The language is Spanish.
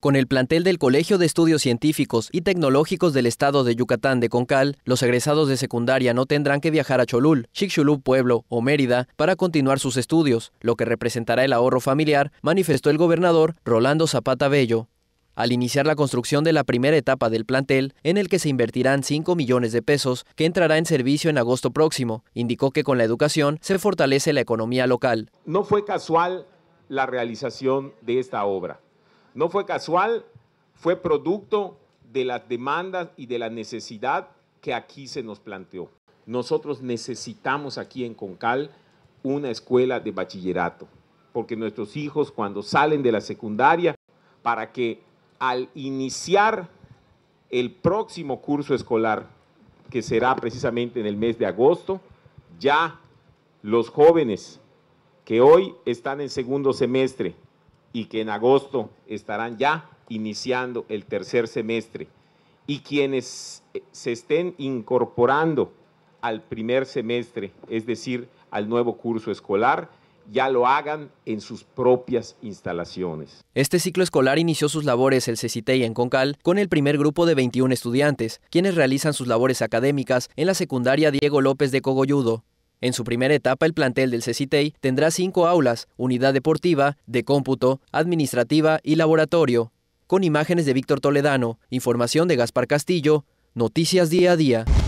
Con el plantel del Colegio de Estudios Científicos y Tecnológicos del Estado de Yucatán de Concal, los egresados de secundaria no tendrán que viajar a Cholul, Chicxulub, Pueblo o Mérida para continuar sus estudios, lo que representará el ahorro familiar, manifestó el gobernador Rolando Zapata Bello al iniciar la construcción de la primera etapa del plantel, en el que se invertirán 5 millones de pesos, que entrará en servicio en agosto próximo. Indicó que con la educación se fortalece la economía local. No fue casual la realización de esta obra. No fue casual, fue producto de las demandas y de la necesidad que aquí se nos planteó. Nosotros necesitamos aquí en Concal una escuela de bachillerato, porque nuestros hijos cuando salen de la secundaria, para que al iniciar el próximo curso escolar, que será precisamente en el mes de agosto, ya los jóvenes que hoy están en segundo semestre, y que en agosto estarán ya iniciando el tercer semestre y quienes eh, se estén incorporando al primer semestre, es decir, al nuevo curso escolar, ya lo hagan en sus propias instalaciones. Este ciclo escolar inició sus labores el CECITEI en Concal con el primer grupo de 21 estudiantes, quienes realizan sus labores académicas en la secundaria Diego López de Cogolludo. En su primera etapa, el plantel del CCTEI tendrá cinco aulas, unidad deportiva, de cómputo, administrativa y laboratorio. Con imágenes de Víctor Toledano, información de Gaspar Castillo, Noticias Día a Día.